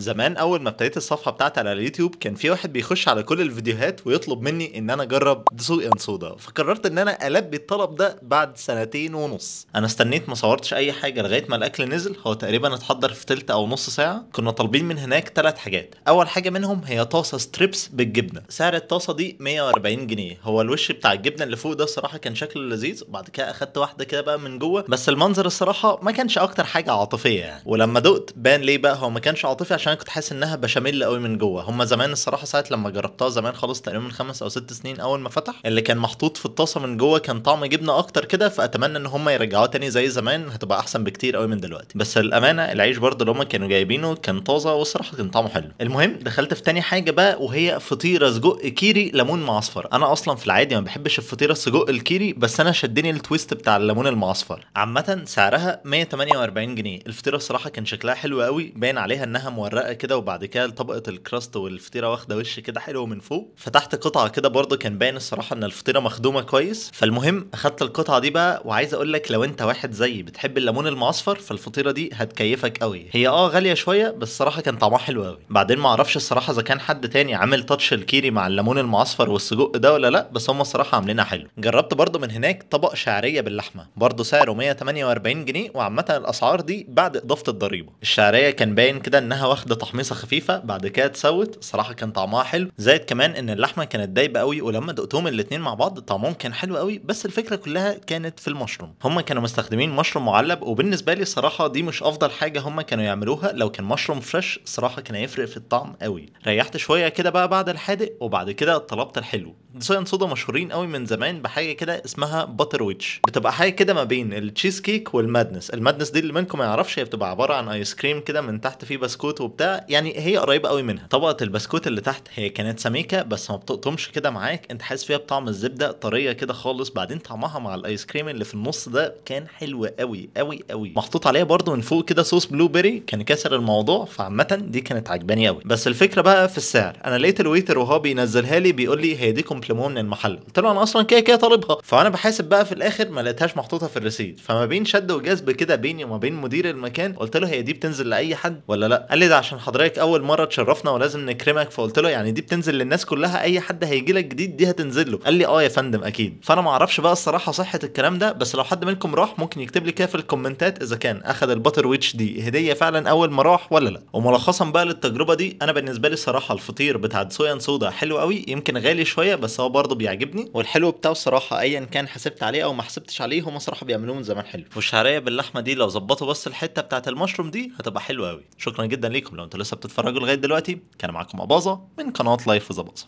زمان اول ما ابتديت الصفحه بتاعتي على اليوتيوب كان في واحد بيخش على كل الفيديوهات ويطلب مني ان انا اجرب ان صودا فقررت ان انا البي الطلب ده بعد سنتين ونص انا استنيت ما صورتش اي حاجه لغايه ما الاكل نزل هو تقريبا اتحضر في تلت او نص ساعه كنا طالبين من هناك ثلاث حاجات اول حاجه منهم هي طاسه ستريبس بالجبنه سعر الطاسه دي 140 جنيه هو الوش بتاع الجبنه اللي فوق ده الصراحه كان شكله لذيذ وبعد كده اخدت واحده كده بقى من جوه بس المنظر الصراحه ما كانش اكتر حاجه عاطفيه يعني ولما دقت بان ليه بقى هو ما كانش عاطفي عشان عشان كنت حاسس انها بشاميل قوي من جوه هم زمان الصراحه ساعه لما جربتها زمان خلاص تقريبا من خمس او ست سنين اول ما فتح اللي كان محطوط في الطاسه من جوه كان طعم جبنه اكتر كده فاتمنى ان هم يرجعوها تاني زي زمان هتبقى احسن بكتير قوي من دلوقتي بس الامانه العيش برضه اللي هم كانوا جايبينه كان طازه والصراحه كان طعمه حلو المهم دخلت في تاني حاجه بقى وهي فطيره سجق كيري ليمون معصفر انا اصلا في العادي ما بحبش الفطيره السجق الكيري بس انا شدني التويست بتاع الليمون المعصفر عامه سعرها 148 جنيه الفطيره الصراحه كان شكلها حلو قوي باين عليها انها مورقه متحرقه كده وبعد كده طبقه الكراست والفطيره واخده وش كده حلو من فوق فتحت قطعه كده برضو كان باين الصراحه ان الفطيره مخدومه كويس فالمهم اخدت القطعه دي بقى وعايز اقول لك لو انت واحد زيي بتحب الليمون المعصفر فالفطيره دي هتكيفك قوي هي اه غاليه شويه بس الصراحه كان طعمها حلو قوي بعدين ما اعرفش الصراحه اذا كان حد تاني عامل تاتش الكيري مع الليمون المعصفر والسجق ده ولا لا بس هم الصراحه عاملينها حلو جربت برضو من هناك طبق شعريه باللحمه برضو سعره 148 جنيه وعامه الاسعار دي بعد اضافه الضريبه الشعريه كان باين كده انها واخده تحميصه خفيفه بعد كده اتسوت الصراحه كان طعمها حلو زائد كمان ان اللحمه كانت دايبه قوي ولما دقتهم الاثنين مع بعض طعمهم كان حلو قوي بس الفكره كلها كانت في المشروم هم كانوا مستخدمين مشروم معلب وبالنسبه لي صراحه دي مش افضل حاجه هم كانوا يعملوها لو كان مشروم فريش صراحه كان هيفرق في الطعم قوي ريحت شويه كده بقى بعد الحادق وبعد كده طلبت الحلو سويا صودا مشهورين قوي من زمان بحاجه كده اسمها باتر ويتش بتبقى حاجه كده ما بين التشيز كيك والمادنس المادنس دي اللي منكم ما يعرفش هي بتبقى عباره عن ايس كريم كده من تحت فيه بسكوت وبتاع يعني هي قريبه قوي منها طبقه البسكوت اللي تحت هي كانت سميكه بس ما بتقطمش كده معاك انت حاسس فيها بطعم الزبده طريه كده خالص بعدين طعمها مع الايس كريم اللي في النص ده كان حلو قوي قوي قوي محطوط عليها برده من فوق كده صوص بلو بيري كان كسر الموضوع فعامه دي كانت عجباني قوي بس الفكره بقى في السعر انا لقيت الويتر وهو بينزلها لي بيقول لي هي دي كومبليمون من المحل قلت له انا اصلا كده كده طالبها فانا بحاسب بقى في الاخر ما لقيتهاش محطوطه في الرصيد فما بين شد وجذب كده بيني وما بين مدير المكان قلت له هي دي بتنزل لاي حد ولا لا قال لي ده عشان حضرتك اول مره تشرفنا ولازم نكرمك فقلت له يعني دي بتنزل للناس كلها اي حد هيجي لك جديد دي هتنزل له قال لي اه يا فندم اكيد فانا ما اعرفش بقى الصراحه صحه الكلام ده بس لو حد منكم راح ممكن يكتب لي كده في الكومنتات اذا كان اخذ الباتر ويتش دي هديه فعلا اول ما راح ولا لا وملخصا بقى للتجربه دي انا بالنسبه لي الصراحه الفطير بتاع سويا سودا حلو قوي يمكن غالي شويه بس هو برضه بيعجبني والحلو بتاعه الصراحه ايا كان حسبت عليه او ما حسبتش عليه هم صراحه بيعملوه من زمان حلو والشعريه باللحمه دي لو ظبطوا بس الحته بتاعه المشروم دي هتبقى حلوه قوي شكرا جدا ليك عليكم لو انتوا لسه بتتفرجوا لغايه دلوقتي كان معاكم اباظه من قناه لايف وزباظه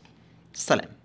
سلام